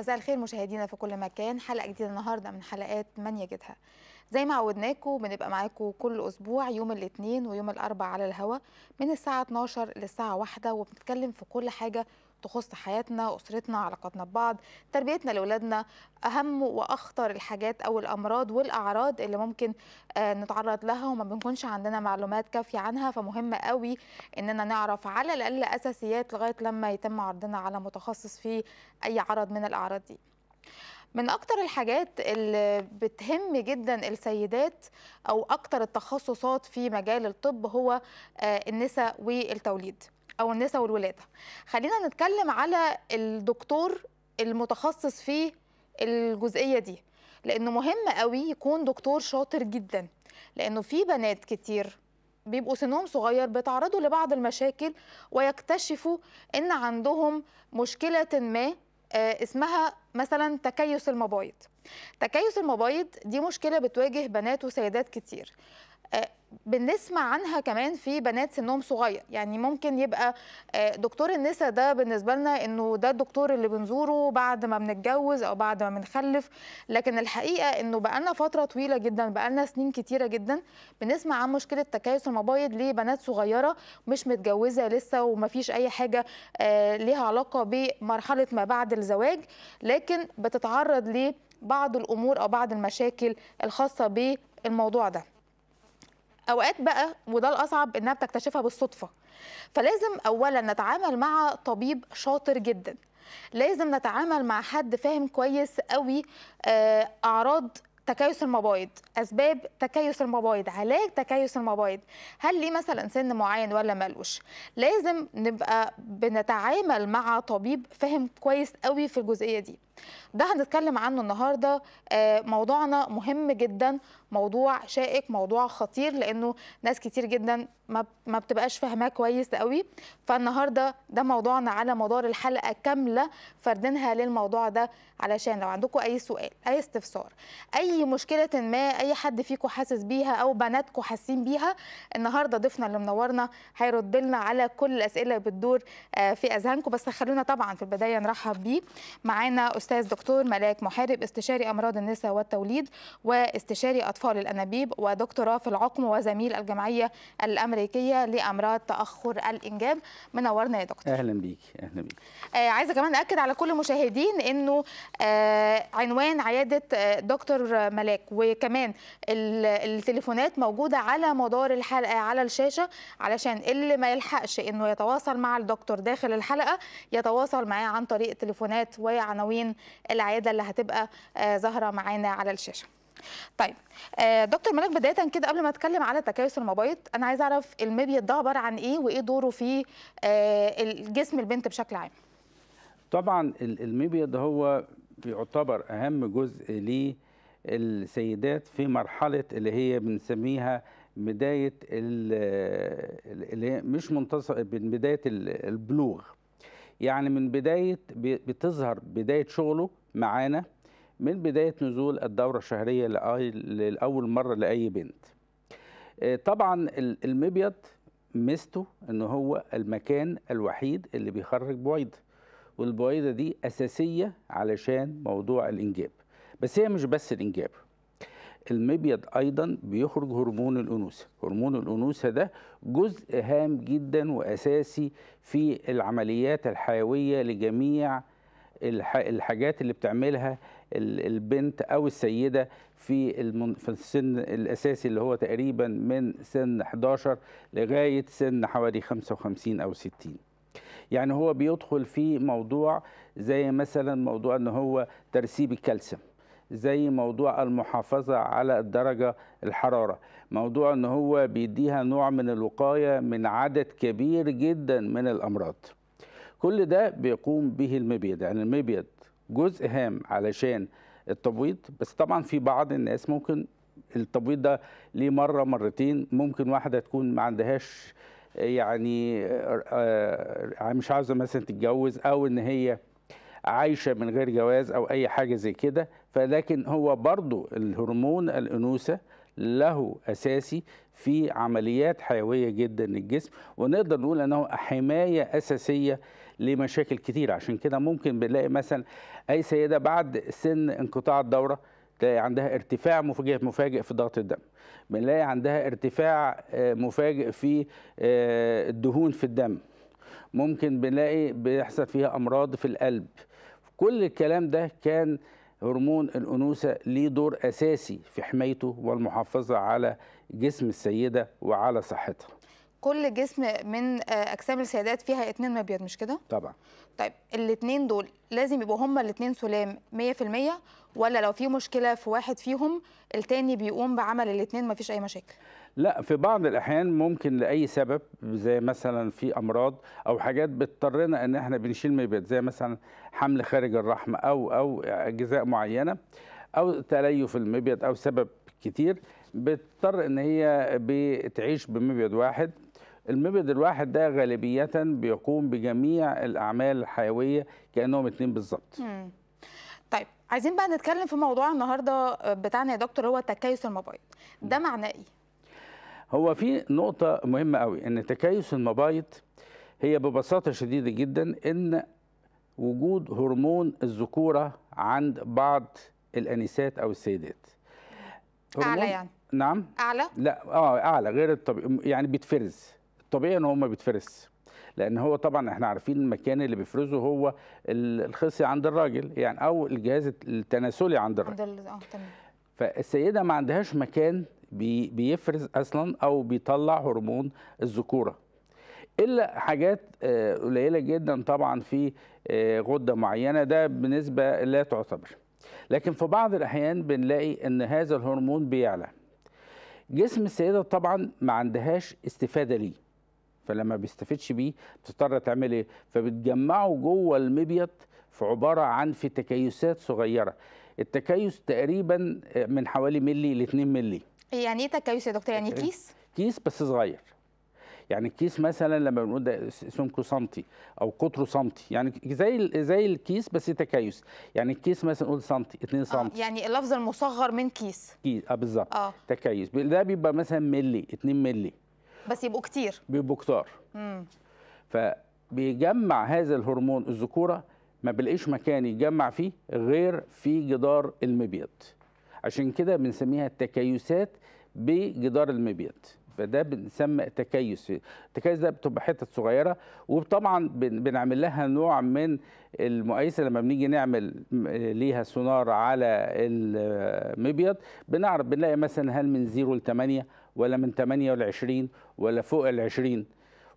مساء الخير مشاهدينا في كل مكان حلقه جديده النهارده من حلقات من يجدها زي ما عودناكم بنبقى معاكم كل اسبوع يوم الاثنين ويوم الاربعاء على الهواء من الساعه 12 للساعه 1 وبنتكلم في كل حاجه تخص حياتنا واسرتنا علاقاتنا ببعض تربيتنا لاولادنا اهم واخطر الحاجات او الامراض والاعراض اللي ممكن آه، نتعرض لها وما بنكونش عندنا معلومات كافيه عنها فمهم قوي اننا نعرف على الاقل اساسيات لغايه لما يتم عرضنا على متخصص في اي عرض من الاعراض دي من اكتر الحاجات اللي بتهم جدا السيدات او اكتر التخصصات في مجال الطب هو آه، النساء والتوليد او النساء والولاده خلينا نتكلم على الدكتور المتخصص في الجزئيه دي لانه مهم قوي يكون دكتور شاطر جدا لانه في بنات كتير بيبقوا سنهم صغير بيتعرضوا لبعض المشاكل ويكتشفوا ان عندهم مشكله ما آه، اسمها مثلا تكيس المبايض تكيس المبايض دي مشكله بتواجه بنات وسيدات كتير بنسمع عنها كمان في بنات سنهم صغير يعني ممكن يبقى آه، دكتور النساء ده بالنسبه لنا انه ده الدكتور اللي بنزوره بعد ما بنتجوز او بعد ما بنخلف لكن الحقيقه انه بقالنا فتره طويله جدا بقالنا سنين كتيره جدا بنسمع عن مشكله تكيس المبايض لبنات صغيره مش متجوزه لسه وما فيش اي حاجه آه، ليها علاقه بمرحله ما بعد الزواج لكن بتتعرض لبعض الامور او بعض المشاكل الخاصه بالموضوع ده اوقات بقى وده الاصعب انها بتكتشفها بالصدفه فلازم اولا نتعامل مع طبيب شاطر جدا لازم نتعامل مع حد فاهم كويس قوي آه، اعراض تكيس المبايض اسباب تكيس المبايض علاج تكيس المبايض هل ليه مثلا سن معين ولا ملوش لازم نبقى بنتعامل مع طبيب فاهم كويس قوي في الجزئيه دي ده هنتكلم عنه النهارده آه، موضوعنا مهم جدا موضوع شائك موضوع خطير لانه ناس كتير جدا ما ما بتبقاش فاهماه كويس قوي فالنهارده ده موضوعنا على مدار الحلقه كامله فردينها للموضوع ده علشان لو عندكم اي سؤال اي استفسار اي مشكله ما اي حد فيكم حاسس بيها او بناتكم حاسين بيها النهارده ضيفنا اللي منورنا هيرد لنا على كل الاسئله اللي بتدور آه، في اذهانكم بس خلونا طبعا في البدايه نرحب بيه معانا استاذ دكتور ملاك محارب استشاري امراض النساء والتوليد واستشاري اطفال أطفال الأنابيب ودكتوراه في العقم وزميل الجمعية الأمريكية لأمراض تأخر الإنجاب منورنا يا دكتور أهلا بيك أهلا بيك آه عايزة كمان أكد على كل المشاهدين أنه آه عنوان عيادة آه، دكتور ملاك وكمان التليفونات موجودة على مدار الحلقة على الشاشة علشان اللي ما يلحقش أنه يتواصل مع الدكتور داخل الحلقة يتواصل معاه عن طريق تليفونات وعناوين العيادة اللي هتبقى آه، ظاهرة معانا على الشاشة طيب آه، دكتور ملك بدايه كده قبل ما اتكلم على تكيس المبايض انا عايزه اعرف المبيض ده عباره عن ايه وايه دوره في جسم آه، الجسم البنت بشكل عام طبعا المبيض هو بيعتبر اهم جزء للسيدات في مرحله اللي هي بنسميها بدايه اللي هي مش منتصف من بدايه البلوغ يعني من بدايه بتظهر بدايه شغله معانا من بداية نزول الدورة الشهرية لأول مرة لأي بنت آه، طبعا المبيض ميزته ان هو المكان الوحيد اللي بيخرج بويضه والبويضه دي اساسيه علشان موضوع الانجاب بس هي مش بس الانجاب المبيض ايضا بيخرج هرمون الانوثه هرمون الانوثه ده جزء هام جدا واساسي في العمليات الحيويه لجميع الحاجات اللي بتعملها البنت او السيده في في السن الاساسي اللي هو تقريبا من سن 11 لغايه سن حوالي 55 او 60 يعني هو بيدخل في موضوع زي مثلا موضوع ان هو ترسيب الكالسيوم زي موضوع المحافظة على الدرجة الحرارة موضوع أن هو بيديها نوع من الوقاية من عدد كبير جدا من الأمراض كل ده بيقوم به المبيض يعني المبيض جزء هام علشان التبويض بس طبعا في بعض الناس ممكن التبويض ده ليه مره مرتين ممكن واحده تكون ما عندهاش يعني آه، آه، مش عاوزه مثلا تتجوز او ان هي عايشه من غير جواز او اي حاجه زي كده فلكن هو برضو الهرمون الانوثه له اساسي في عمليات حيويه جدا للجسم ونقدر نقول انه حمايه اساسيه ليه مشاكل كتير عشان كده ممكن بنلاقي مثلا اي سيده بعد سن انقطاع الدوره تلاقي عندها ارتفاع مفاجئ مفاجئ في ضغط الدم بنلاقي عندها ارتفاع آه، مفاجئ في آه، الدهون في الدم ممكن بنلاقي بيحصل فيها امراض في القلب كل الكلام ده كان هرمون الانوثه ليه دور اساسي في حمايته والمحافظه على جسم السيده وعلى صحتها كل جسم من آه، اجسام السيدات فيها اتنين مبيض مش كده طبعا طيب الاتنين دول لازم يبقوا هما الاتنين سلام 100% ولا لو في مشكله في واحد فيهم التاني بيقوم بعمل الاتنين مفيش اي مشاكل لا في بعض الاحيان ممكن لاي سبب زي مثلا في امراض او حاجات بتضطرنا ان احنا بنشيل مبيض زي مثلا حمل خارج الرحم او او اجزاء معينه او تليف المبيض او سبب كتير بتضطر ان هي بتعيش بمبيض واحد المبيض الواحد ده غالبية بيقوم بجميع الأعمال الحيوية كأنهم اتنين بالظبط طيب عايزين بقى نتكلم في موضوع النهاردة بتاعنا يا دكتور هو تكيس المبايض ده معناه إيه؟ هو في نقطة مهمة قوي إن تكيس المبايض هي ببساطة شديدة جدا إن وجود هرمون الذكورة عند بعض الأنسات أو السيدات أعلى يعني نعم أعلى؟ لا أه أعلى غير الطبيعي يعني بيتفرز طبيعي ان هم بيتفرس لان هو طبعا احنا عارفين المكان اللي بيفرزه هو الخصي عند الراجل يعني او الجهاز التناسلي عند الراجل عند اه تمام فالسيده ما عندهاش مكان بيفرز اصلا او بيطلع هرمون الذكوره الا حاجات آه، قليله جدا طبعا في آه، غده معينه ده بنسبه لا تعتبر لكن في بعض الاحيان بنلاقي ان هذا الهرمون بيعلى جسم السيده طبعا ما عندهاش استفاده ليه فلما بيستفدش بيه بتضطر تعمل ايه فبتجمعه جوه المبيض في عباره عن في تكيسات صغيره التكيس تقريبا من حوالي ملي ل 2 ملي يعني ايه تكيس يا دكتور يعني إيه، كيس كيس بس صغير يعني الكيس مثلا لما بنقول ده سمكه سنتي او قطره سنتي يعني زي زي الكيس بس تكيس يعني الكيس مثلا نقول سنتي 2 آه، سنتي آه يعني اللفظ المصغر من كيس كيس اه بالظبط آه. تكيس ده بيبقى مثلا ملي 2 ملي بس يبقوا كتير بيبقوا كتار فبيجمع هذا الهرمون الذكوره ما بلاقيش مكان يتجمع فيه غير في جدار المبيض عشان كده بنسميها التكيسات بجدار المبيض فده بنسمى تكيس التكيس ده بتبقى حتت صغيره وطبعا بنعمل لها نوع من المقايسه لما بنيجي نعمل ليها سونار على المبيض بنعرف بنلاقي مثلا هل من 0 ل 8 ولا من 8 ولا 20 ولا فوق ال 20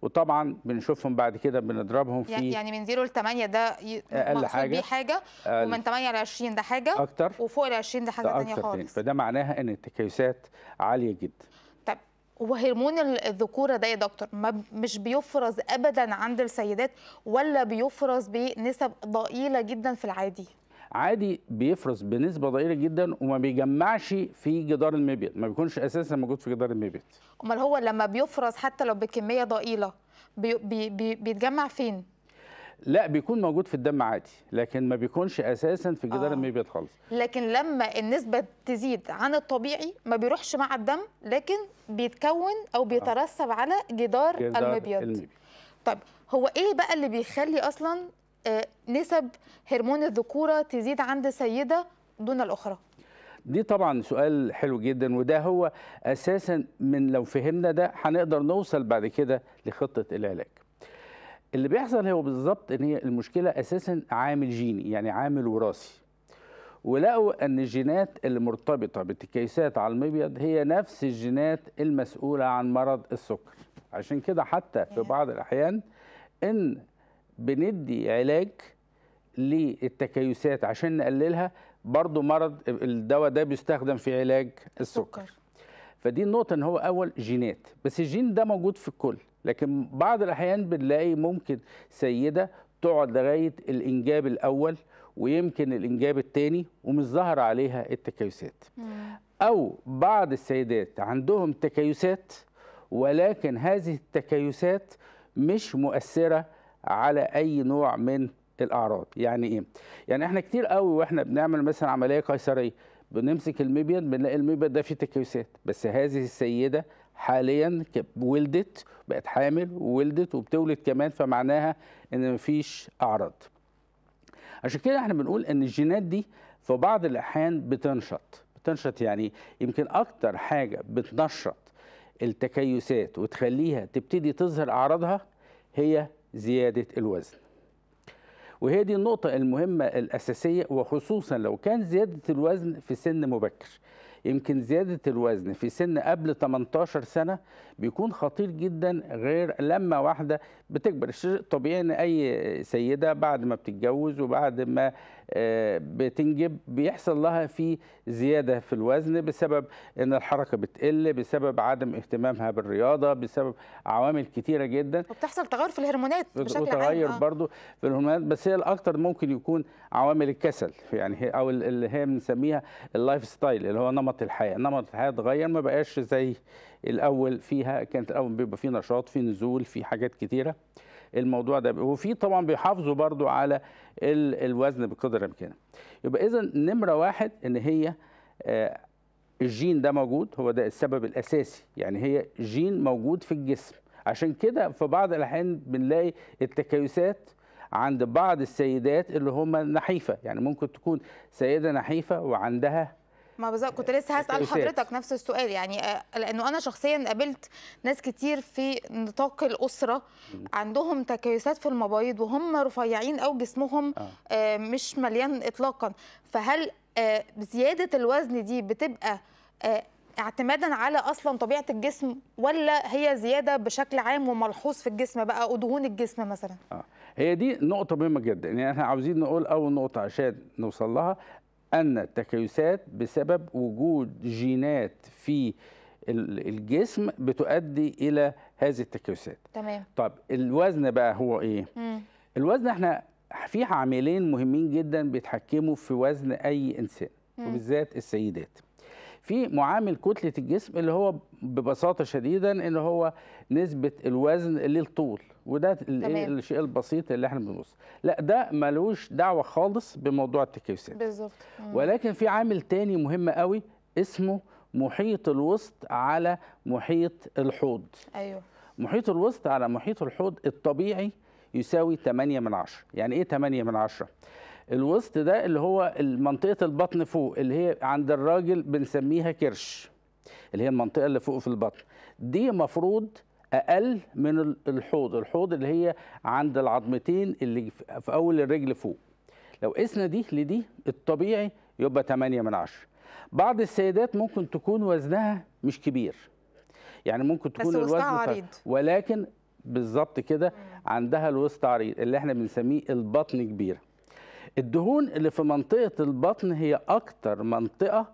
وطبعا بنشوفهم بعد كده بنضربهم في يعني من 0 ل 8 ده اقل حاجه حاجه أقل. ومن 8 ل 20 ده حاجه اكتر وفوق ال 20 ده حاجه ثانيه خالص فده معناها ان التكيسات عاليه جدا طب وهرمون الذكوره ده يا دكتور ما مش بيفرز ابدا عند السيدات ولا بيفرز بنسب ضئيله جدا في العادي عادي بيفرز بنسبه ضئيله جدا وما بيجمعش في جدار المبيض ما بيكونش اساسا موجود في جدار المبيض امال هو لما بيفرز حتى لو بكميه ضئيله بي بي بيتجمع فين لا بيكون موجود في الدم عادي لكن ما بيكونش اساسا في جدار آه. المبيض خالص لكن لما النسبه تزيد عن الطبيعي ما بيروحش مع الدم لكن بيتكون او بيترسب آه. على جدار, جدار المبيض. المبيض طيب هو ايه بقى اللي بيخلي اصلا آه، نسب هرمون الذكوره تزيد عند السيده دون الاخرى دي طبعا سؤال حلو جدا وده هو اساسا من لو فهمنا ده هنقدر نوصل بعد كده لخطه العلاج اللي بيحصل هو بالظبط ان هي المشكله اساسا عامل جيني يعني عامل وراثي ولقوا ان الجينات المرتبطه بالتكيسات على المبيض هي نفس الجينات المسؤوله عن مرض السكر عشان كده حتى في بعض الاحيان ان بندي علاج للتكيسات عشان نقللها برضو مرض الدواء ده بيستخدم في علاج السكر, السكر. فدي النقطة ان هو اول جينات بس الجين ده موجود في الكل لكن بعض الاحيان بنلاقي ممكن سيدة تقعد لغاية الانجاب الاول ويمكن الانجاب الثاني ومش ظاهرة عليها التكيسات او بعض السيدات عندهم تكيسات ولكن هذه التكيسات مش مؤثرة على اي نوع من الاعراض يعني ايه يعني احنا كتير قوي واحنا بنعمل مثلا عمليه قيصريه بنمسك المبيض بنلاقي المبيض ده فيه تكيسات بس هذه السيده حاليا ولدت بقت حامل وولدت وبتولد كمان فمعناها ان مفيش اعراض عشان كده احنا بنقول ان الجينات دي في بعض الاحيان بتنشط بتنشط يعني يمكن اكتر حاجه بتنشط التكيسات وتخليها تبتدي تظهر اعراضها هي زيادة الوزن وهي دي النقطة المهمة الأساسية وخصوصا لو كان زيادة الوزن في سن مبكر يمكن زيادة الوزن في سن قبل 18 سنة بيكون خطير جدا غير لما واحدة بتكبر الشيء طبيعي أن أي سيدة بعد ما بتتجوز وبعد ما بتنجب بيحصل لها في زيادة في الوزن بسبب ان الحركة بتقل بسبب عدم اهتمامها بالرياضة بسبب عوامل كتيرة جدا وبتحصل تغير في الهرمونات بشكل عام وتغير آه. برضو في الهرمونات بس هي الاكثر ممكن يكون عوامل الكسل يعني او اللي هي بنسميها اللايف ستايل اللي هو نمط الحياة نمط الحياة اتغير ما بقاش زي الاول فيها كانت الاول بيبقى في نشاط في نزول في حاجات كتيره الموضوع ده وفي طبعا بيحافظوا برضو على الوزن بقدر الامكان يبقى اذا نمره واحد ان هي آه، الجين ده موجود هو ده السبب الاساسي يعني هي جين موجود في الجسم عشان كده في بعض الاحيان بنلاقي التكيسات عند بعض السيدات اللي هم نحيفه يعني ممكن تكون سيده نحيفه وعندها ما بالظبط كنت يعني لسه هسال حضرتك نفس السؤال يعني آه، لانه انا شخصيا قابلت ناس كتير في نطاق الاسره عندهم تكيسات في المبايض وهم رفيعين او جسمهم آه. آه. مش مليان اطلاقا فهل آه، زياده الوزن دي بتبقى اعتمادا على اصلا طبيعه الجسم ولا هي زياده بشكل عام وملحوظ في الجسم بقى ودهون الجسم مثلا آه. هي دي نقطة مهمة جدا يعني احنا عاوزين نقول أول نقطة عشان نوصل لها أن التكيسات بسبب وجود جينات في الجسم بتؤدي إلى هذه التكيسات تمام طب الوزن بقى هو إيه؟ مم. الوزن احنا في عاملين مهمين جدا بيتحكموا في وزن أي إنسان مم. وبالذات السيدات في معامل كتلة الجسم اللي هو ببساطة شديدا اللي هو نسبة الوزن للطول وده الشيء البسيط اللي احنا بنبص لا ده ملوش دعوه خالص بموضوع التكيسات بالظبط ولكن في عامل تاني مهم قوي اسمه محيط الوسط على محيط الحوض ايوه محيط الوسط على محيط الحوض الطبيعي يساوي 8 من 10 يعني ايه 8 من 10 الوسط ده اللي هو منطقه البطن فوق اللي هي عند الراجل بنسميها كرش اللي هي المنطقه اللي فوق في البطن دي مفروض اقل من الحوض الحوض اللي هي عند العظمتين اللي في اول الرجل فوق لو قسنا دي لدي الطبيعي يبقى 8 من 10 بعض السيدات ممكن تكون وزنها مش كبير يعني ممكن تكون الوزن عريض. ولكن بالظبط كده عندها الوسط عريض اللي احنا بنسميه البطن كبير الدهون اللي في منطقه البطن هي اكتر منطقه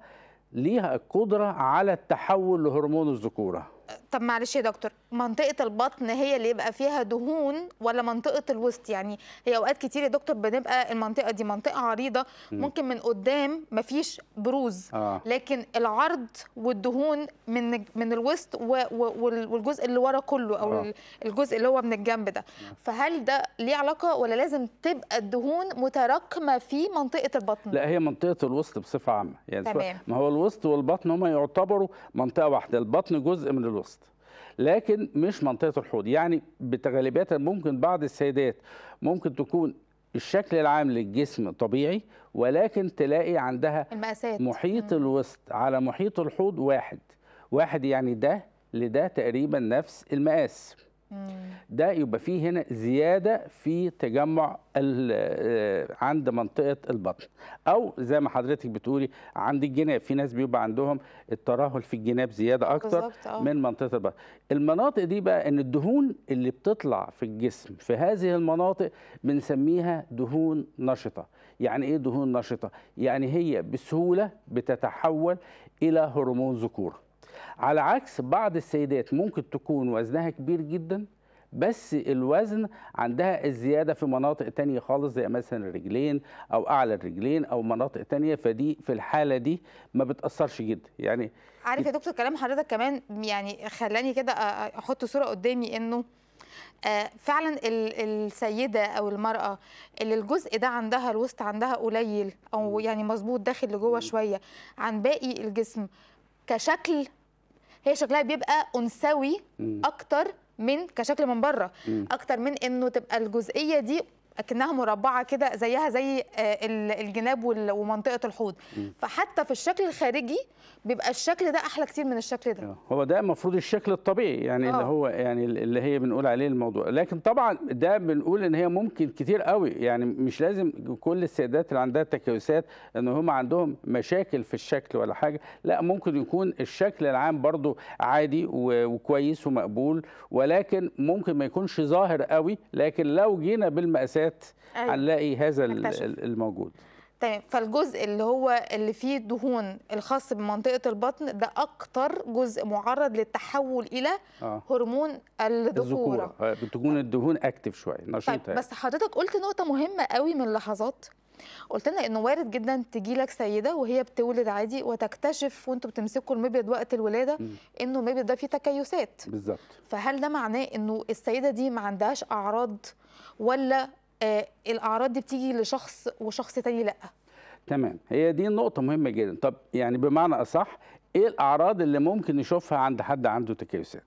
ليها القدره على التحول لهرمون الذكوره طب معلش يا دكتور منطقه البطن هي اللي يبقى فيها دهون ولا منطقه الوسط يعني هي اوقات كتير يا دكتور بنبقى المنطقه دي منطقه عريضه ممكن من قدام مفيش بروز آه. لكن العرض والدهون من من الوسط والجزء اللي ورا كله او آه. الجزء اللي هو من الجنب ده آه. فهل ده ليه علاقه ولا لازم تبقى الدهون متراكمه في منطقه البطن لا هي منطقه الوسط بصفه عامه يعني تمام. ما هو الوسط والبطن هما يعتبروا منطقه واحده البطن جزء من الوسط لكن مش منطقه الحوض يعني بتغالبيات ممكن بعض السيدات ممكن تكون الشكل العام للجسم طبيعي ولكن تلاقي عندها المقاسات محيط الوسط على محيط الحوض واحد واحد يعني ده لده تقريبا نفس المقاس ده يبقى فيه هنا زيادة في تجمع آه، عند منطقة البطن أو زي ما حضرتك بتقولي عند الجناب في ناس بيبقى عندهم الترهل في الجناب زيادة أكتر آه. من منطقة البطن المناطق دي بقى أن الدهون اللي بتطلع في الجسم في هذه المناطق بنسميها دهون نشطة يعني إيه دهون نشطة؟ يعني هي بسهولة بتتحول إلى هرمون ذكور على عكس بعض السيدات ممكن تكون وزنها كبير جدا بس الوزن عندها الزياده في مناطق تانية خالص زي مثلا الرجلين او اعلى الرجلين او مناطق تانية فدي في الحاله دي ما بتاثرش جدا يعني عارف يا دكتور كلام حضرتك كمان يعني خلاني كده احط صوره قدامي انه آه، فعلا السيده او المراه اللي الجزء ده عندها الوسط عندها قليل او يعني مظبوط داخل لجوه شويه عن باقي الجسم كشكل هي شكلها بيبقى انثوي اكتر من كشكل من بره اكتر من انه تبقى الجزئيه دي اكنها مربعه كده زيها زي آه، الجناب ومنطقه الحوض فحتى في الشكل الخارجي بيبقى الشكل ده احلى كتير من الشكل ده آه، هو ده المفروض الشكل الطبيعي يعني أوه. اللي آه. هو يعني اللي هي بنقول عليه الموضوع لكن طبعا ده بنقول ان هي ممكن كتير قوي يعني مش لازم كل السيدات اللي عندها تكيسات ان هم عندهم مشاكل في الشكل ولا حاجه لا ممكن يكون الشكل العام برده عادي وكويس ومقبول ولكن ممكن ما يكونش ظاهر قوي لكن لو جينا بالمقاسات الحاجات أيوة. هنلاقي هذا أكتشف. الموجود تمام فالجزء اللي هو اللي فيه الدهون الخاص بمنطقه البطن ده اكتر جزء معرض للتحول الى آه. هرمون الذكوره آه، بتكون طيب. الدهون اكتف شويه نشيطه طيب يعني. بس حضرتك قلت نقطه مهمه قوي من لحظات قلت لنا انه وارد جدا تجي لك سيده وهي بتولد عادي وتكتشف وانتوا بتمسكوا المبيض وقت الولاده انه المبيض ده فيه تكيسات بالظبط فهل ده معناه انه السيده دي ما عندهاش اعراض ولا آه، الاعراض دي بتيجي لشخص وشخص تاني لا تمام هي دي نقطه مهمه جدا طب يعني بمعنى اصح ايه الاعراض اللي ممكن نشوفها عند حد عنده تكيسات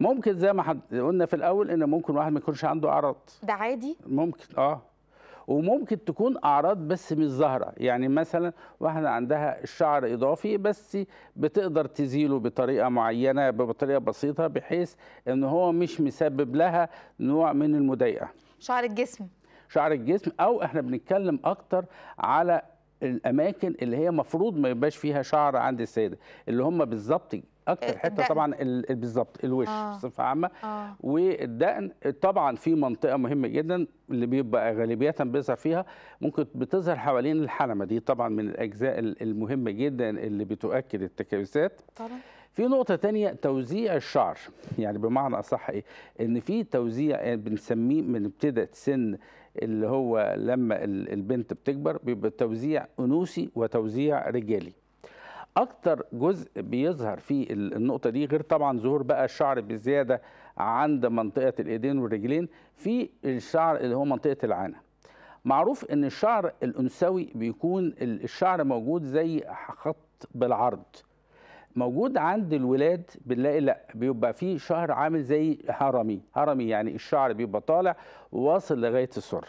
ممكن زي ما حد قلنا في الاول ان ممكن واحد ما يكونش عنده اعراض ده عادي ممكن اه وممكن تكون اعراض بس مش ظاهره يعني مثلا واحده عندها الشعر اضافي بس بتقدر تزيله بطريقه معينه بطريقه بسيطه بحيث ان هو مش مسبب لها نوع من المضايقه شعر الجسم شعر الجسم او احنا بنتكلم اكتر على الاماكن اللي هي مفروض ما يبقاش فيها شعر عند السيده اللي هم بالظبط اكتر آه، حته طبعا بالظبط الوش آه. بصفه عامه آه. والدقن طبعا في منطقه مهمه جدا اللي بيبقى غالبيه بيظهر فيها ممكن بتظهر حوالين الحلمه دي طبعا من الاجزاء المهمه جدا اللي بتؤكد التكيسات طبعا في نقطة تانية توزيع الشعر يعني بمعنى أصح إيه؟ إن في توزيع يعني بنسميه من ابتدى سن اللي هو لما البنت بتكبر بيبقى توزيع أنوثي وتوزيع رجالي. أكتر جزء بيظهر في النقطة دي غير طبعا ظهور بقى الشعر بزيادة عند منطقة الإيدين والرجلين في الشعر اللي هو منطقة العانة. معروف ان الشعر الانثوي بيكون الشعر موجود زي خط بالعرض موجود عند الولاد بنلاقي لا بيبقى في شهر عامل زي هرمي هرمي يعني الشعر بيبقى طالع واصل لغايه السره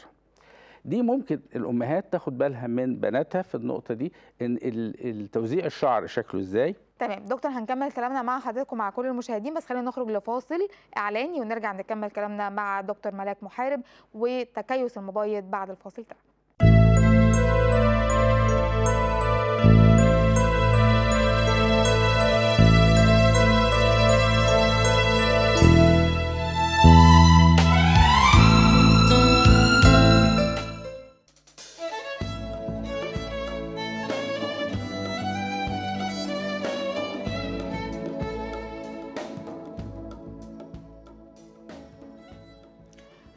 دي ممكن الامهات تاخد بالها من بناتها في النقطه دي ان التوزيع الشعر شكله ازاي تمام دكتور هنكمل كلامنا مع حضرتك ومع كل المشاهدين بس خلينا نخرج لفاصل اعلاني ونرجع نكمل كلامنا مع دكتور ملاك محارب وتكيس المبيض بعد الفاصل ده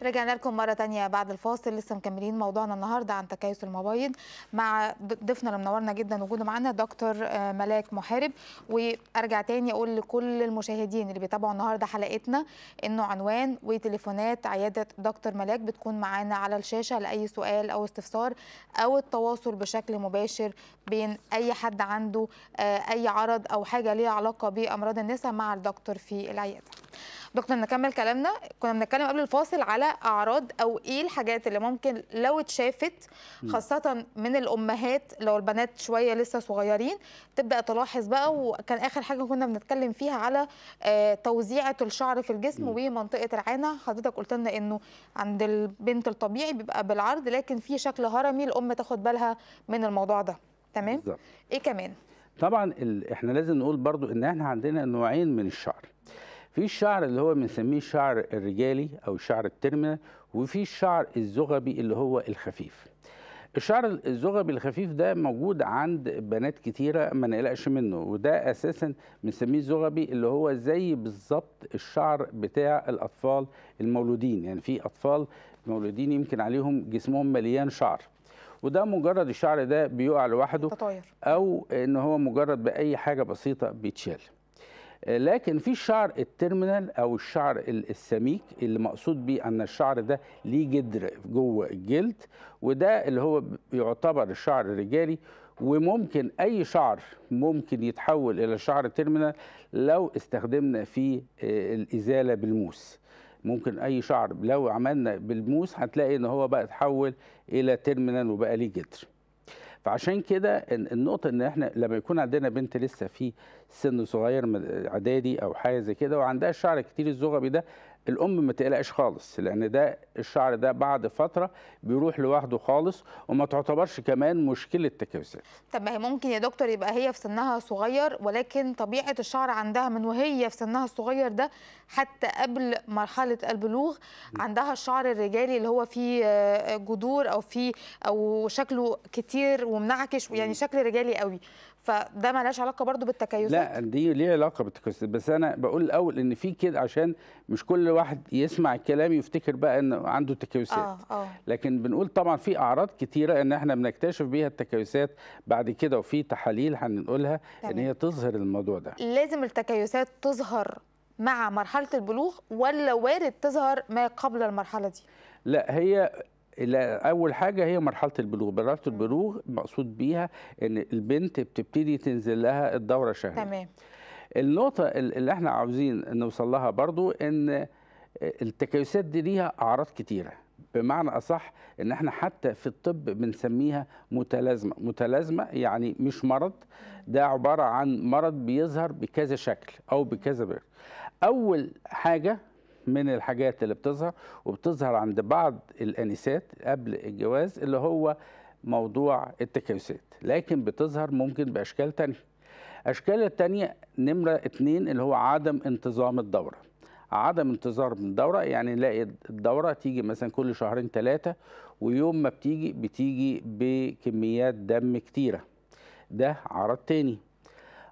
رجعنا لكم مرة تانية بعد الفاصل لسه مكملين موضوعنا النهاردة عن تكيس المبايض مع ضيفنا اللي منورنا جدا وجوده معانا دكتور آه، ملاك محارب وارجع تاني اقول لكل المشاهدين اللي بيتابعوا النهارده حلقتنا انه عنوان وتليفونات عيادة دكتور ملاك بتكون معانا على الشاشة لأي سؤال أو استفسار أو التواصل بشكل مباشر بين أي حد عنده آه، أي عرض أو حاجة ليها علاقة بأمراض النساء مع الدكتور في العيادة. دكتور نكمل كلامنا كنا بنتكلم قبل الفاصل على اعراض او ايه الحاجات اللي ممكن لو اتشافت خاصه من الامهات لو البنات شويه لسه صغيرين تبدا تلاحظ بقى وكان اخر حاجه كنا بنتكلم فيها على آه، توزيعه الشعر في الجسم ومنطقه العانه حضرتك قلت لنا انه عند البنت الطبيعي بيبقى بالعرض لكن في شكل هرمي الام تاخد بالها من الموضوع ده تمام ايه كمان طبعا احنا لازم نقول برضو ان احنا عندنا نوعين من الشعر في الشعر اللي هو بنسميه الشعر الرجالي او الشعر الترمينال وفي الشعر الزغبي اللي هو الخفيف الشعر الزغبي الخفيف ده موجود عند بنات كتيرة ما نقلقش منه وده أساسا بنسميه زغبي اللي هو زي بالظبط الشعر بتاع الأطفال المولودين يعني في أطفال مولودين يمكن عليهم جسمهم مليان شعر وده مجرد الشعر ده بيقع لوحده أو إن هو مجرد بأي حاجة بسيطة بيتشال لكن في شعر التيرمينال او الشعر السميك اللي مقصود بيه ان الشعر ده ليه جدر جوه الجلد وده اللي هو يعتبر الشعر الرجالي وممكن اي شعر ممكن يتحول الى شعر تيرمينال لو استخدمنا فيه آه، الازاله بالموس ممكن اي شعر لو عملنا بالموس هتلاقي ان هو بقى اتحول الى تيرمينال وبقى ليه جدر فعشان كده النقطه ان احنا لما يكون عندنا بنت لسه في سن صغير اعدادي او حاجه زي كده وعندها الشعر كتير الزغبي ده الام ما تقلقش خالص لان ده الشعر ده بعد فتره بيروح لوحده خالص وما تعتبرش كمان مشكله تكيسات طب ما هي ممكن يا دكتور يبقى هي في سنها صغير ولكن طبيعه الشعر عندها من وهي في سنها الصغير ده حتى قبل مرحله البلوغ عندها الشعر الرجالي اللي هو فيه آه، جذور او فيه او شكله كتير ومنعكش يعني شكل رجالي قوي فده مالهاش علاقه برضو بالتكيسات لا دي ليه علاقه بالتكيسات بس انا بقول الاول ان في كده عشان مش كل واحد يسمع الكلام يفتكر بقى ان عنده تكيسات آه آه. لكن بنقول طبعا في اعراض كتيره ان احنا بنكتشف بيها التكيسات بعد كده وفي تحاليل هنقولها ان هي تظهر الموضوع ده لازم التكيسات تظهر مع مرحله البلوغ ولا وارد تظهر ما قبل المرحله دي لا هي اول حاجه هي مرحله البلوغ مرحله البلوغ مقصود بيها ان البنت بتبتدي تنزل لها الدوره الشهريه تمام النقطه اللي احنا عاوزين نوصل لها برضو ان التكيسات دي ليها اعراض كتيره بمعنى اصح ان احنا حتى في الطب بنسميها متلازمه متلازمه يعني مش مرض ده عباره عن مرض بيظهر بكذا شكل او بكذا بير. اول حاجه من الحاجات اللي بتظهر وبتظهر عند بعض الانسات قبل الجواز اللي هو موضوع التكيسات لكن بتظهر ممكن باشكال تانية اشكال التانية نمرة اتنين اللي هو عدم انتظام الدورة عدم انتظام الدورة يعني نلاقي الدورة تيجي مثلا كل شهرين ثلاثة ويوم ما بتيجي بتيجي بكميات دم كتيرة ده عرض تاني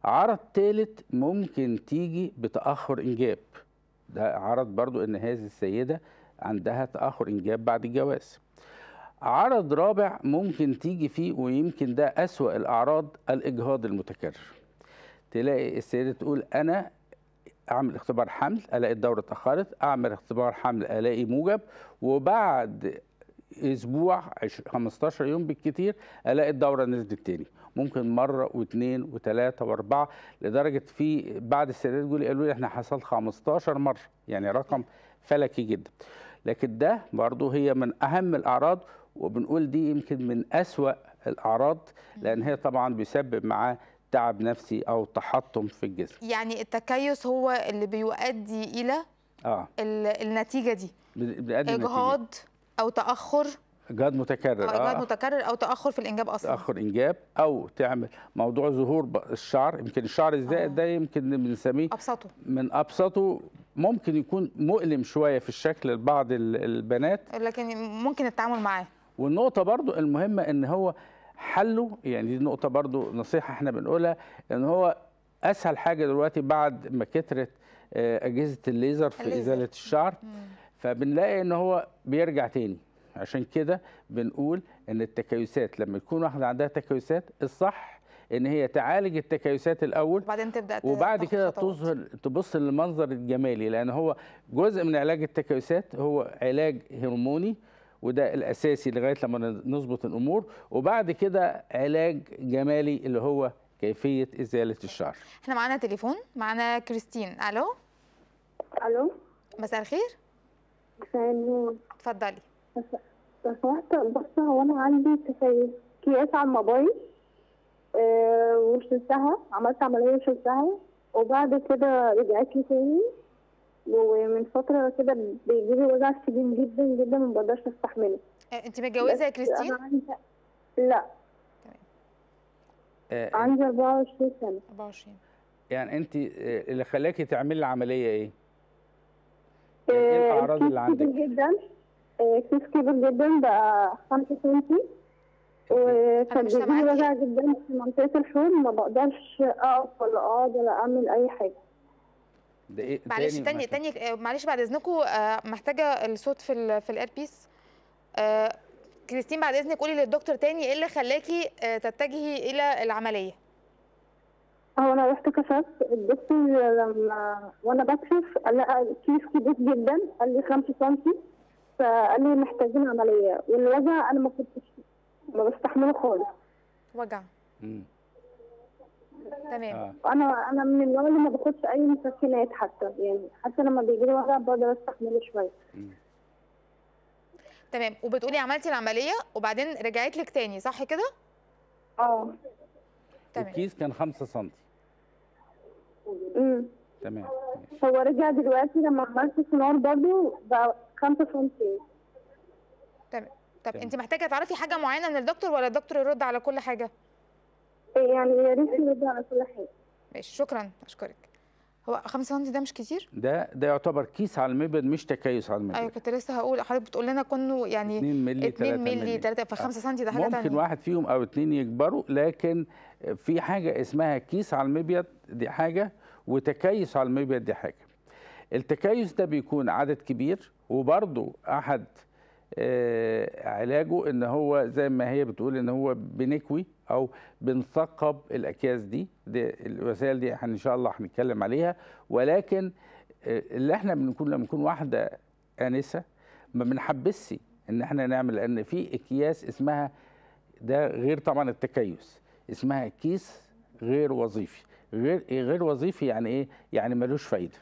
عرض تالت ممكن تيجي بتأخر إنجاب ده عرض برضو ان هذه السيده عندها تاخر انجاب بعد الجواز عرض رابع ممكن تيجي فيه ويمكن ده اسوا الاعراض الاجهاض المتكرر تلاقي السيده تقول انا اعمل اختبار حمل الاقي الدوره اتاخرت اعمل اختبار حمل الاقي موجب وبعد اسبوع 15 يوم بالكتير الاقي الدوره نزلت تاني ممكن مره واثنين وثلاثه واربعه لدرجه في بعد السيدات بيقولوا قالوا لي احنا حصل 15 مره يعني رقم فلكي جدا لكن ده برضه هي من اهم الاعراض وبنقول دي يمكن من اسوا الاعراض لان هي طبعا بيسبب معاه تعب نفسي او تحطم في الجسم يعني التكيس هو اللي بيؤدي الى آه. النتيجه دي اجهاض او تاخر جهاز متكرر آه،, اه متكرر او تاخر في الانجاب اصلا تاخر انجاب او تعمل موضوع ظهور الشعر يمكن الشعر الزائد آه. ده يمكن بنسميه ابسطه من ابسطه ممكن يكون مؤلم شويه في الشكل لبعض البنات لكن ممكن التعامل معاه والنقطه برضو المهمه ان هو حله يعني دي نقطه برضو نصيحه احنا بنقولها ان هو اسهل حاجه دلوقتي بعد ما كترت آه، اجهزه الليزر في الليزر. ازاله الشعر مم. فبنلاقي ان هو بيرجع تاني عشان كده بنقول ان التكيسات لما يكون واحده عندها تكيسات الصح ان هي تعالج التكيسات الاول وبعدين تبدا وبعد كده تظهر تبص للمنظر الجمالي لان هو جزء من علاج التكيسات هو علاج هرموني وده الاساسي لغايه لما نظبط الامور وبعد كده علاج جمالي اللي هو كيفيه ازاله الشعر احنا معانا تليفون معانا كريستين الو الو مساء الخير مساء النور اتفضلي رحت بص هو انا عندي تفكيات على الموبايل آه وشلتها عملت عملية وشلتها وبعد كده رجعت لي تاني ومن فترة كده بيجي لي وجع شديد جدا جدا ما بقدرش استحمله آه، انت متجوزة يا كريستين؟ عندي... لا آه عندي 24 سنة 24 يعني انت آه، اللي خلاكي تعملي العملية ايه؟ آه، ايه الاعراض اللي عندك؟ جدا كيس كبير جدا بقى 5 سنتي وكان وجع جدا في منطقة الحوض ما بقدرش أقف ولا أقعد ولا أعمل أي حاجة ده ايه معلش تاني تاني معلش بعد اذنكم آه، محتاجه الصوت في الـ في بيس آه، كريستين بعد اذنك قولي للدكتور تاني ايه اللي خلاكي آه، تتجهي الى العمليه هو انا رحت كشف الدكتور لما وانا بكشف قال لي كيس كبير جدا قال لي 5 سم فقال لي محتاجين عمليه والوجع انا ما كنتش ما بستحمله خالص وجع تمام آه. انا انا من النوع اللي ما باخدش اي مسكنات حتى يعني حتى لما بيجي لي وجع بقدر استحمله شويه تمام وبتقولي عملتي العمليه وبعدين رجعت لك تاني صح كده؟ اه تمام الكيس كان 5 سم امم تمام هو رجع دلوقتي لما عملت سونار برضه بقى 55 تمام طب انت محتاجه تعرفي حاجه معينه من الدكتور ولا الدكتور يرد على كل حاجه؟ إيه، يعني يا ريت يرد على كل حاجه ماشي شكرا اشكرك هو 5 سم ده مش كتير؟ ده ده يعتبر كيس على المبيض مش تكيس على المبيض ايوه كنت لسه هقول حضرتك بتقول لنا كنه يعني 2 مللي 2 مللي 3 ف 5 سم ده حاجه ممكن واحد فيهم او اثنين يكبروا لكن في حاجه اسمها كيس على المبيض دي حاجه وتكيس على المبيض دي حاجه. التكيس ده بيكون عدد كبير وبرضو احد آه، علاجه ان هو زي ما هي بتقول ان هو بنكوي او بنثقب الاكياس دي, دي الوسائل دي ان شاء الله هنتكلم عليها ولكن آه، اللي احنا بنكون لما نكون واحده انسه ما بنحبسش ان احنا نعمل لان في اكياس اسمها ده غير طبعا التكيس اسمها كيس غير وظيفي غير غير وظيفي يعني ايه يعني ملوش فايده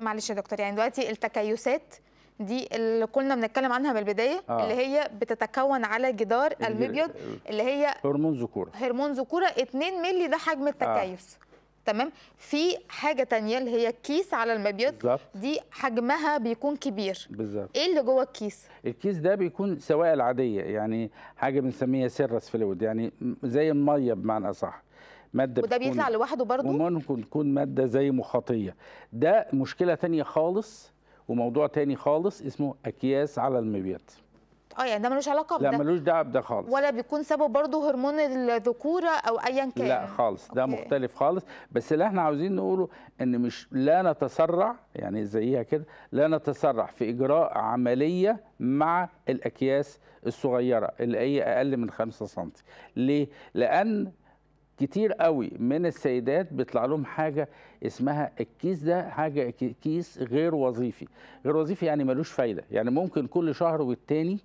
معلش يا دكتور يعني دلوقتي التكيسات دي اللي كنا بنتكلم عنها من البدايه آه. اللي هي بتتكون على جدار المبيض اللي هي هرمون ذكوره هرمون ذكوره 2 مللي ده حجم التكيس آه. تمام في حاجه تانية اللي هي الكيس على المبيض بالزبط. دي حجمها بيكون كبير بالظبط ايه اللي جوه الكيس الكيس ده بيكون سوائل عادية يعني حاجه بنسميها سيرس فلويد يعني زي الميه بمعنى اصح ماده وده بيطلع لوحده برضه وممكن تكون ماده زي مخاطيه ده مشكله تانية خالص وموضوع تاني خالص اسمه اكياس على المبيض اه يعني ده ملوش علاقه بده لا ملوش دعوه بده خالص ولا بيكون سبب برضه هرمون الذكوره او ايا كان لا خالص ده أوكي. مختلف خالص بس اللي احنا عاوزين نقوله ان مش لا نتسرع يعني زيها كده لا نتسرع في اجراء عمليه مع الاكياس الصغيره اللي هي اقل من 5 سم ليه لان كتير قوي من السيدات بيطلع لهم حاجه اسمها الكيس ده حاجه كيس غير وظيفي غير وظيفي يعني ملوش فايده يعني ممكن كل شهر والتاني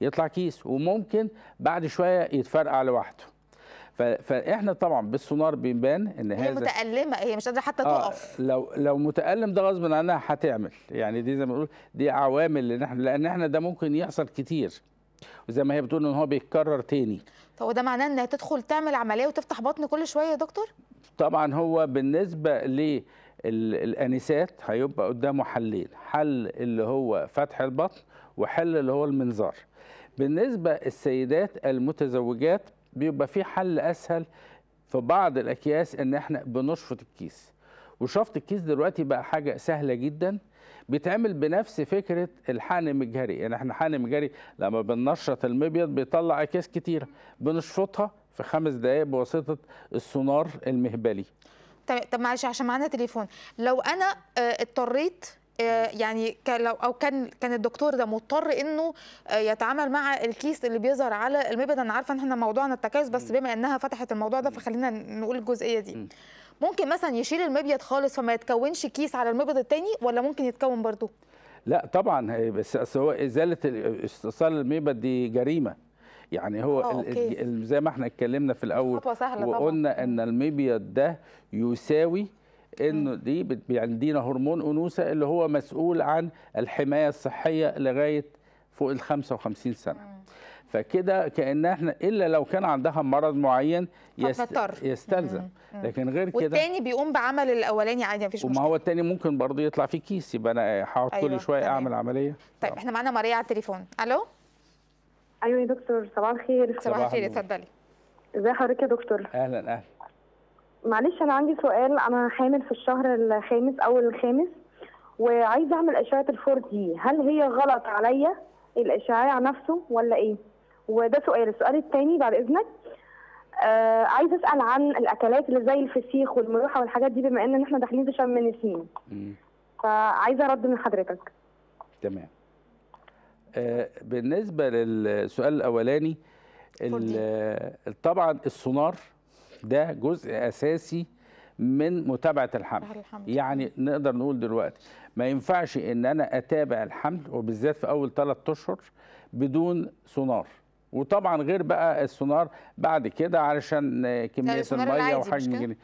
يطلع كيس وممكن بعد شويه يتفرقع لوحده فاحنا طبعا بالسونار بنبان ان هي هذا هي متالمه هي مش قادره حتى آه، تقف آه لو لو متالم ده غصب عنها هتعمل يعني دي زي ما بنقول دي عوامل لان احنا لان احنا ده ممكن يحصل كتير وزي ما هي بتقول ان هو بيتكرر تاني طب وده معناه انها تدخل تعمل عمليه وتفتح بطن كل شويه يا دكتور طبعا هو بالنسبه للانسات هيبقى قدامه حلين حل اللي هو فتح البطن وحل اللي هو المنظار بالنسبه السيدات المتزوجات بيبقى في حل اسهل في بعض الاكياس ان احنا بنشفط الكيس وشفط الكيس دلوقتي بقى حاجه سهله جدا بيتعمل بنفس فكره الحقن المجهري، يعني احنا حقن مجهري لما بننشط المبيض بيطلع اكياس كتيره بنشفطها في خمس دقائق بواسطه السونار المهبلي طب معلش عشان معانا تليفون لو انا آه، اضطريت آه، يعني كان لو او كان كان الدكتور ده مضطر انه آه، يتعامل مع الكيس اللي بيظهر على المبيض انا عارفه ان احنا موضوعنا التكيس بس بما انها فتحت الموضوع ده فخلينا نقول الجزئيه دي ممكن مثلا يشيل المبيض خالص فما يتكونش كيس على المبيض الثاني ولا ممكن يتكون برضه لا طبعا بس اصل هو ازاله استئصال المبيض دي جريمه يعني هو آه، أوكي. زي ما احنا اتكلمنا في الاول وقلنا ان المبيض ده يساوي انه دي بيدينا يعني هرمون انوثه اللي هو مسؤول عن الحمايه الصحيه لغايه فوق ال 55 سنه فكده كان احنا الا لو كان عندها مرض معين يست... يستلزم لكن غير كده والتاني بيقوم بعمل الاولاني عادي مفيش مشكله وما هو التاني ممكن برضه يطلع في كيس يبقى انا هقعد أيوة. كل شويه اعمل عمليه طيب آه. احنا معانا ماريا على التليفون الو ايوه يا دكتور صباح الخير صباح الخير اتفضلي ازي حضرتك يا دكتور اهلا اهلا معلش انا عندي سؤال انا حامل في الشهر الخامس اول الخامس وعايزه اعمل اشعه الفور دي هل هي غلط عليا الاشعاع نفسه ولا ايه وده سؤال السؤال الثاني بعد اذنك آه عايزه اسال عن الاكلات اللي زي الفسيخ والملوحه والحاجات دي بما ان احنا داخلين في شم النسيم فعايزه رد من حضرتك تمام آه بالنسبه للسؤال الاولاني طبعا السونار ده جزء اساسي من متابعه الحمل. يعني نقدر نقول دلوقتي ما ينفعش ان انا اتابع الحمل وبالذات في اول ثلاث اشهر بدون سونار وطبعا غير بقى السونار بعد كده علشان كميه الميه وحجم الجنين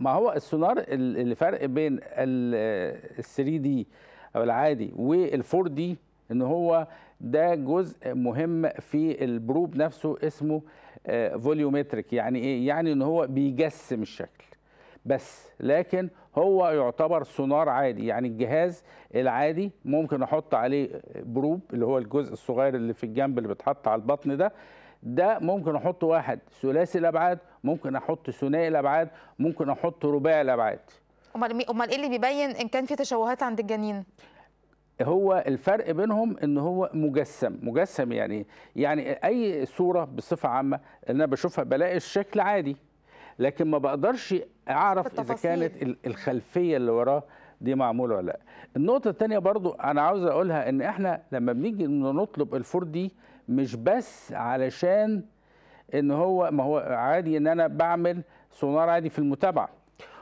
ما هو السونار الفرق بين ال 3 دي او العادي وال 4 دي ان هو ده جزء مهم في البروب نفسه اسمه آه، فوليومتريك يعني ايه يعني ان هو بيجسم الشكل بس لكن هو يعتبر سونار عادي يعني الجهاز العادي ممكن احط عليه بروب اللي هو الجزء الصغير اللي في الجنب اللي بيتحط على البطن ده ده ممكن احط واحد ثلاثي الابعاد ممكن احط ثنائي الابعاد ممكن احط رباعي الابعاد امال امال ايه اللي بيبين ان كان في تشوهات عند الجنين هو الفرق بينهم ان هو مجسم مجسم يعني يعني اي صوره بصفه عامه انا بشوفها بلاقي الشكل عادي لكن ما بقدرش اعرف اذا كانت الخلفيه اللي وراه دي معموله ولا لا النقطه الثانيه برضو انا عاوز اقولها ان احنا لما بنيجي نطلب الفور دي مش بس علشان ان هو ما هو عادي ان انا بعمل سونار عادي في المتابعه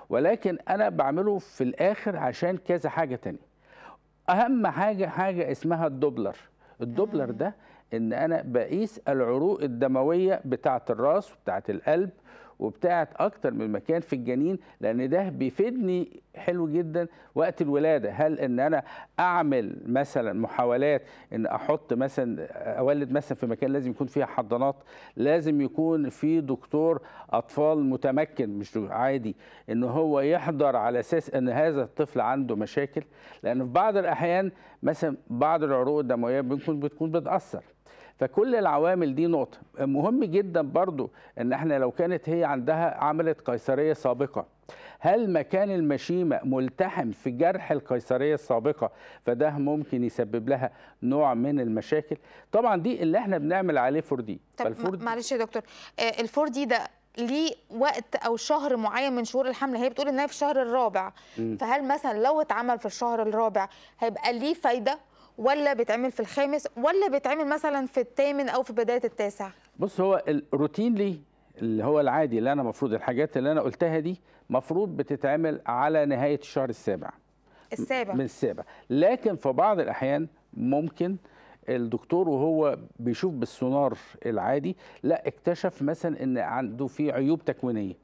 ولكن انا بعمله في الاخر عشان كذا حاجه ثانيه اهم حاجه حاجه اسمها الدوبلر الدوبلر ده ان انا بقيس العروق الدمويه بتاعه الراس وبتاعه القلب وبتاعت اكتر من مكان في الجنين لان ده بيفيدني حلو جدا وقت الولاده هل ان انا اعمل مثلا محاولات ان احط مثلا اولد مثلا في مكان لازم يكون فيها حضانات لازم يكون في دكتور اطفال متمكن مش عادي ان هو يحضر على اساس ان هذا الطفل عنده مشاكل لان في بعض الاحيان مثلا بعض العروق الدمويه بتكون بتكون بتاثر فكل العوامل دي نقطه مهم جدا برضو ان احنا لو كانت هي عندها عملت قيصريه سابقه هل مكان المشيمة ملتحم في جرح القيصرية السابقة فده ممكن يسبب لها نوع من المشاكل طبعا دي اللي احنا بنعمل عليه فور دي طب معلش يا دكتور آه، الفور دي ده ليه وقت او شهر معين من شهور الحمل هي بتقول انها في الشهر الرابع م. فهل مثلا لو اتعمل في الشهر الرابع هيبقى ليه فايده ولا بيتعمل في الخامس ولا بيتعمل مثلا في الثامن او في بدايه التاسع بص هو الروتين اللي هو العادي اللي انا المفروض الحاجات اللي انا قلتها دي مفروض بتتعمل على نهايه الشهر السابع السابع من السابع لكن في بعض الاحيان ممكن الدكتور وهو بيشوف بالسونار العادي لا اكتشف مثلا ان عنده في عيوب تكوينيه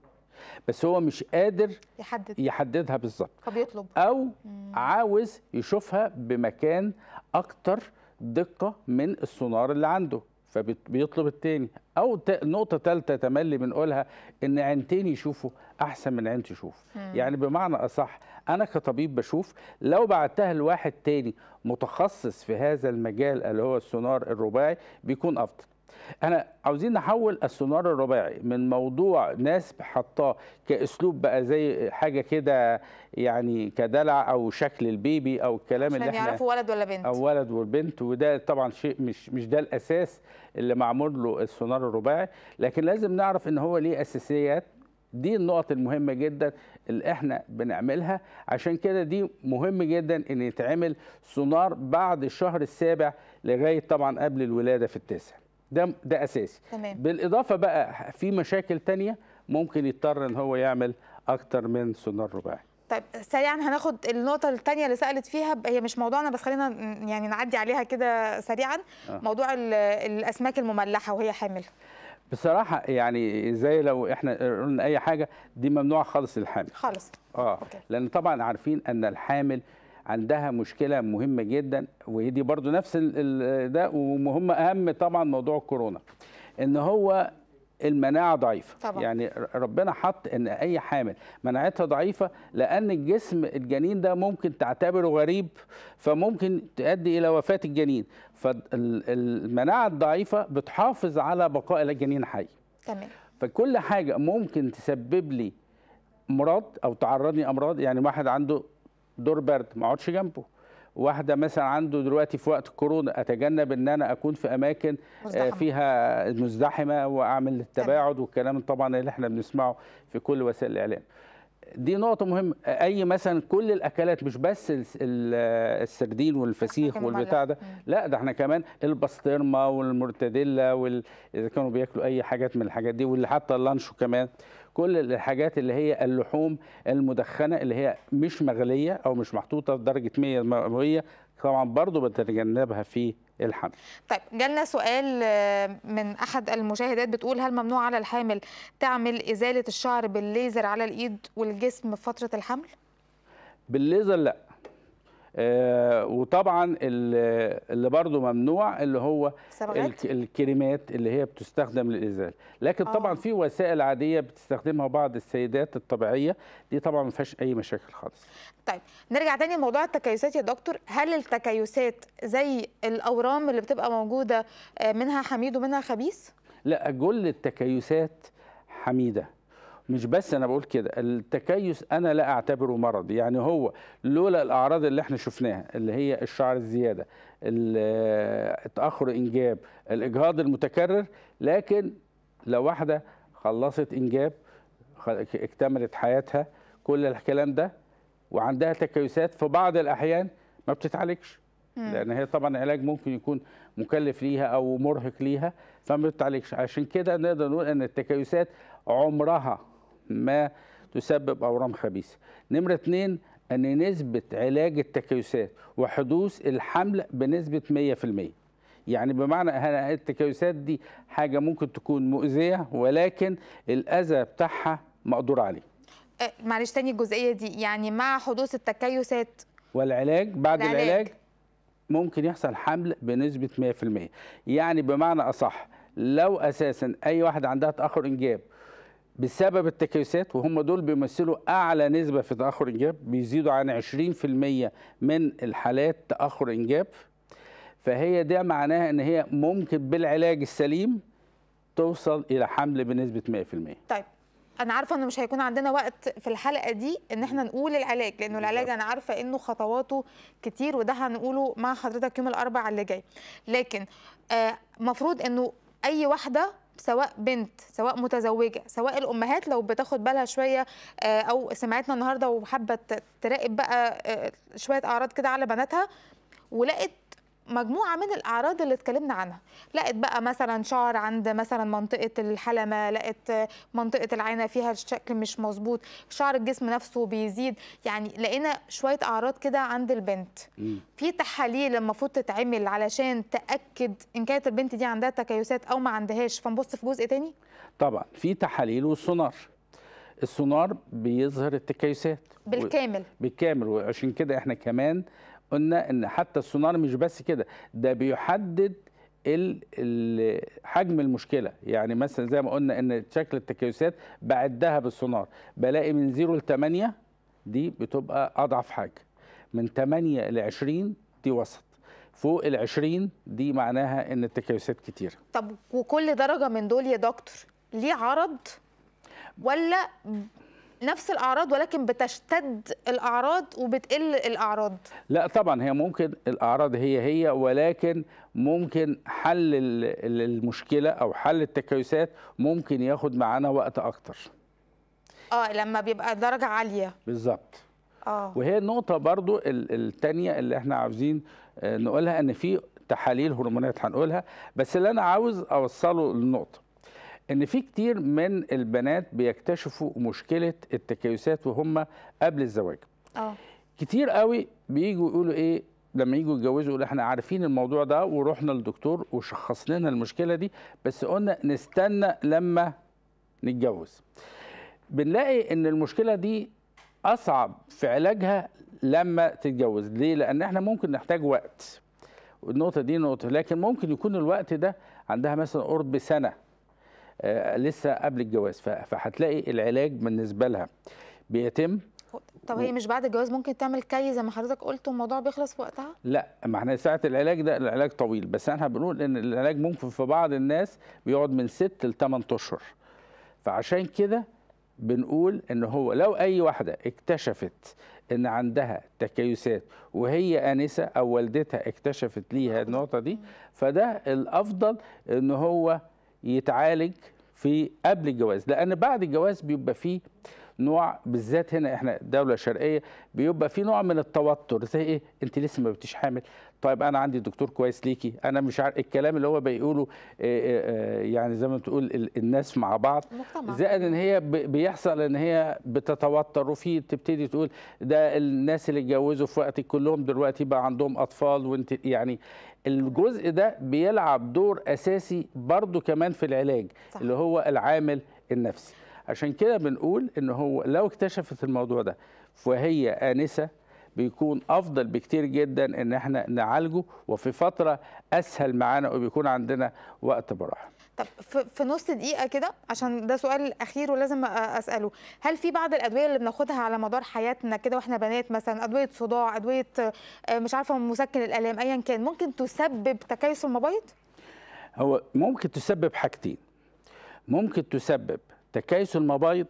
بس هو مش قادر يحدد. يحددها بالظبط فبيطلب او مم. عاوز يشوفها بمكان اكتر دقه من السونار اللي عنده فبيطلب التاني او نقطه ثالثه تملي بنقولها ان عينتين يشوفوا احسن من عين تشوف مم. يعني بمعنى اصح انا كطبيب بشوف لو بعتها لواحد تاني متخصص في هذا المجال اللي هو السونار الرباعي بيكون افضل احنا عاوزين نحول السونار الرباعي من موضوع ناس حطاه كاسلوب بقى زي حاجه كده يعني كدلع او شكل البيبي او الكلام اللي احنا يعرفوا ولد ولا بنت او ولد والبنت وده طبعا شيء مش مش ده الاساس اللي معمول له السونار الرباعي لكن لازم نعرف ان هو ليه اساسيات دي النقط المهمه جدا اللي احنا بنعملها عشان كده دي مهم جدا ان يتعمل سونار بعد الشهر السابع لغايه طبعا قبل الولاده في التاسع ده ده اساسي تمام. بالاضافه بقى في مشاكل تانية ممكن يضطر ان هو يعمل اكتر من سونار رباعي طيب سريعا هناخد النقطة الثانية اللي سألت فيها هي مش موضوعنا بس خلينا يعني نعدي عليها كده سريعا آه. موضوع الأسماك المملحة وهي حامل بصراحة يعني زي لو احنا قلنا أي حاجة دي ممنوعة خالص للحامل خالص اه أوكي. لأن طبعا عارفين أن الحامل عندها مشكله مهمه جدا وهي دي برضو نفس ده ومهم اهم طبعا موضوع الكورونا ان هو المناعه ضعيفه طبعا. يعني ربنا حط ان اي حامل مناعتها ضعيفه لان الجسم الجنين ده ممكن تعتبره غريب فممكن تؤدي الى وفاه الجنين فالمناعه الضعيفه بتحافظ على بقاء الجنين حي تمام فكل حاجه ممكن تسبب لي مرض او تعرضني امراض يعني واحد عنده دور برد ما اقعدش جنبه واحده مثلا عنده دلوقتي في وقت الكورونا اتجنب ان انا اكون في اماكن آه، مزدحمة. فيها مزدحمه واعمل التباعد والكلام طبعا اللي احنا بنسمعه في كل وسائل الاعلام دي نقطه مهمه اي مثلا كل الاكلات مش بس آه، السردين والفسيخ والبتاع ده لا ده احنا كمان البسطرمه والمرتديلا واذا كانوا بياكلوا اي حاجات من الحاجات دي واللي حتى اللانشو كمان كل الحاجات اللي هي اللحوم المدخنه اللي هي مش مغليه او مش محطوطه في درجه 100 مئويه طبعا برضو بتتجنبها في الحمل طيب جالنا سؤال آه، من احد المشاهدات بتقول هل ممنوع على الحامل تعمل ازاله الشعر بالليزر على الايد والجسم في فتره الحمل بالليزر لا آه، وطبعا اللي برضو ممنوع اللي هو صبغات. الكريمات اللي هي بتستخدم للازاله لكن آه. طبعا في وسائل عاديه بتستخدمها بعض السيدات الطبيعيه دي طبعا ما فيهاش اي مشاكل خالص طيب نرجع تاني لموضوع التكيسات يا دكتور هل التكيسات زي الاورام اللي بتبقى موجوده آه، منها حميد ومنها خبيث لا كل التكيسات حميده مش بس انا بقول كده التكيس انا لا اعتبره مرض يعني هو لولا الاعراض اللي احنا شفناها اللي هي الشعر الزياده تاخر انجاب الاجهاض المتكرر لكن لو واحده خلصت انجاب اكتملت حياتها كل الكلام ده وعندها تكيسات في بعض الاحيان ما بتتعالجش لان هي طبعا علاج ممكن يكون مكلف ليها او مرهق ليها فما بتتعالجش عشان كده نقدر نقول ان التكيسات عمرها ما تسبب أورام خبيثة نمرة اتنين أن نسبة علاج التكيسات وحدوث الحمل بنسبة 100% يعني بمعنى أن التكيسات دي حاجة ممكن تكون مؤذية ولكن الأذى بتاعها مقدور عليه أه، معلش تاني الجزئية دي يعني مع حدوث التكيسات والعلاج بعد العلاج, العلاج ممكن يحصل حمل بنسبة 100% يعني بمعنى أصح لو أساسا أي واحد عندها تأخر إنجاب بسبب التكيسات وهم دول بيمثلوا اعلى نسبه في تاخر انجاب بيزيدوا عن 20% من الحالات تاخر انجاب فهي ده معناها ان هي ممكن بالعلاج السليم توصل الى حمل بنسبه 100% طيب انا عارفه انه مش هيكون عندنا وقت في الحلقه دي ان احنا نقول العلاج لانه العلاج انا عارفه انه خطواته كتير وده هنقوله مع حضرتك يوم الاربعاء اللي جاي لكن آه، مفروض انه اي واحده سواء بنت سواء متزوجه سواء الامهات لو بتاخد بالها شويه آه، او سمعتنا النهارده وحابه تراقب بقى آه، آه، شويه اعراض كده على بناتها ولقت مجموعه من الاعراض اللي اتكلمنا عنها لقت بقى مثلا شعر عند مثلا منطقه الحلمه لقت منطقه العينه فيها الشكل مش مظبوط شعر الجسم نفسه بيزيد يعني لقينا شويه اعراض كده عند البنت في تحاليل المفروض تتعمل علشان تاكد ان كانت البنت دي عندها تكيسات او ما عندهاش فنبص في جزء تاني طبعا في تحاليل والسونار السونار بيظهر التكيسات بالكامل بالكامل وعشان كده احنا كمان قلنا ان حتى السونار مش بس كده ده بيحدد حجم المشكله يعني مثلا زي ما قلنا ان شكل التكيسات بعدها بالسونار بلاقي من 0 ل 8 دي بتبقى اضعف حاجه من 8 ل 20 دي وسط فوق ال 20 دي معناها ان التكيسات كتير طب وكل درجه من دول يا دكتور ليه عرض ولا نفس الاعراض ولكن بتشتد الاعراض وبتقل الاعراض لا طبعا هي ممكن الاعراض هي هي ولكن ممكن حل المشكله او حل التكيسات ممكن ياخد معانا وقت اكتر اه لما بيبقى درجه عاليه بالظبط اه وهي النقطه برضو الثانيه اللي احنا عاوزين آه، نقولها ان في تحاليل هرمونات هنقولها بس اللي انا عاوز اوصله للنقطه ان في كتير من البنات بيكتشفوا مشكله التكيسات وهم قبل الزواج اه كتير قوي بيجوا يقولوا ايه لما يجوا يتجوزوا يقولوا احنا عارفين الموضوع ده ورحنا للدكتور وشخص لنا المشكله دي بس قلنا نستنى لما نتجوز بنلاقي ان المشكله دي اصعب في علاجها لما تتجوز ليه لان احنا ممكن نحتاج وقت النقطه دي نقطه لكن ممكن يكون الوقت ده عندها مثلا قرب سنه آه، لسه قبل الجواز فهتلاقي العلاج بالنسبه لها بيتم طب هي مش بعد الجواز ممكن تعمل كي زي ما حضرتك قلت والموضوع بيخلص في وقتها؟ لا ما احنا ساعه العلاج ده العلاج طويل بس احنا بنقول ان العلاج ممكن في بعض الناس بيقعد من 6 ل 8 اشهر فعشان كده بنقول ان هو لو اي واحده اكتشفت ان عندها تكيسات وهي انسه او والدتها اكتشفت ليها النقطه دي فده الافضل ان هو يتعالج في قبل الجواز لان بعد الجواز بيبقى فيه نوع بالذات هنا احنا دوله شرقيه بيبقى فيه نوع من التوتر زي ايه انت لسه ما بتش حامل طيب انا عندي دكتور كويس ليكي انا مش عارف الكلام اللي هو بيقوله آه، آه، آه، يعني زي ما تقول الناس مع بعض زائد ان هي بيحصل ان هي بتتوتر وفي تبتدي تقول ده الناس اللي اتجوزوا في وقت كلهم دلوقتي بقى عندهم اطفال وانت يعني الجزء ده بيلعب دور اساسي برضو كمان في العلاج صح. اللي هو العامل النفسي عشان كده بنقول ان هو لو اكتشفت الموضوع ده وهي انسه بيكون افضل بكتير جدا ان احنا نعالجه وفي فتره اسهل معانا وبيكون عندنا وقت براحه طب في نص دقيقه كده عشان ده سؤال اخير ولازم اساله هل في بعض الادويه اللي بناخدها على مدار حياتنا كده واحنا بنات مثلا ادويه صداع ادويه آه، مش عارفه مسكن الالام ايا كان ممكن تسبب تكيس المبايض هو ممكن تسبب حاجتين ممكن تسبب تكيس المبايض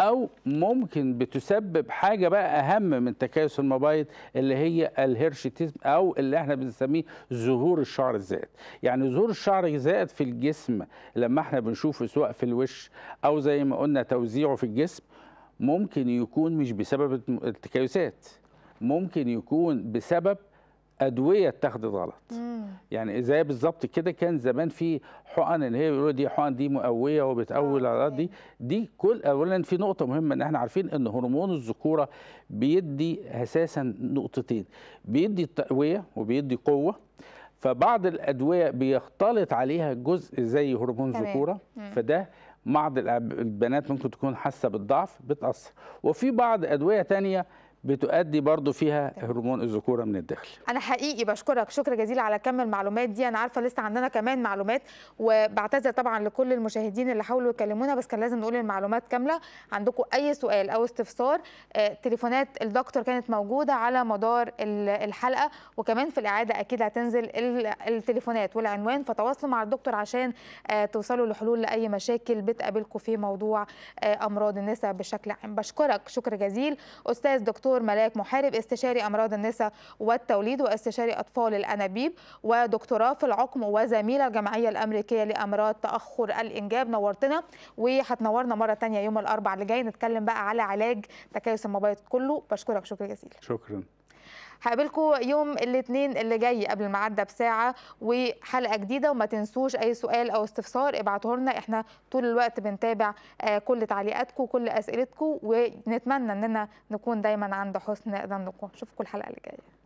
او ممكن بتسبب حاجه بقى اهم من تكيس المبايض اللي هي الهيرشيتيزم او اللي احنا بنسميه ظهور الشعر الزائد يعني ظهور الشعر الزائد في الجسم لما احنا بنشوفه سواء في الوش او زي ما قلنا توزيعه في الجسم ممكن يكون مش بسبب التكيسات ممكن يكون بسبب ادويه اتخذت غلط مم. يعني زي بالظبط كده كان زمان في حقن اللي هي بيقولوا دي حقن دي مقويه وبتقوي آه، الاعراض دي دي كل اولا في نقطه مهمه ان احنا عارفين ان هرمون الذكوره بيدي اساسا نقطتين بيدي تقويه وبيدي قوه فبعض الادويه بيختلط عليها جزء زي هرمون الذكوره فده بعض البنات ممكن تكون حاسه بالضعف بتاثر وفي بعض ادويه ثانيه بتؤدي برضو فيها هرمون الذكوره من الداخل انا حقيقي بشكرك شكرا جزيلا على كم المعلومات دي انا عارفه لسه عندنا كمان معلومات وبعتذر طبعا لكل المشاهدين اللي حاولوا يكلمونا بس كان لازم نقول المعلومات كامله عندكم اي سؤال او استفسار آه، تليفونات الدكتور كانت موجوده على مدار الحلقه وكمان في الاعاده اكيد هتنزل التليفونات والعنوان فتواصلوا مع الدكتور عشان آه، توصلوا لحلول لاي مشاكل بتقابلكم في موضوع آه، امراض النساء بشكل عام بشكرك شكر جزيل استاذ دكتور دكتور ملاك محارب استشاري امراض النساء والتوليد واستشاري اطفال الانابيب ودكتوراه في العقم وزميله الجمعيه الامريكيه لامراض تاخر الانجاب نورتنا وهتنورنا مره ثانيه يوم الاربعاء اللي جاي نتكلم بقى على علاج تكيس المبيض كله بشكرك شكرا جزيلا شكرا هقابلكم يوم الاثنين اللي جاي قبل المعدة بساعة وحلقة جديدة وما تنسوش أي سؤال أو استفسار ابعتوه لنا احنا طول الوقت بنتابع آه، كل تعليقاتكم وكل أسئلتكم ونتمنى أننا نكون دايما عند حسن ظنكم نشوفكم الحلقة اللي جاية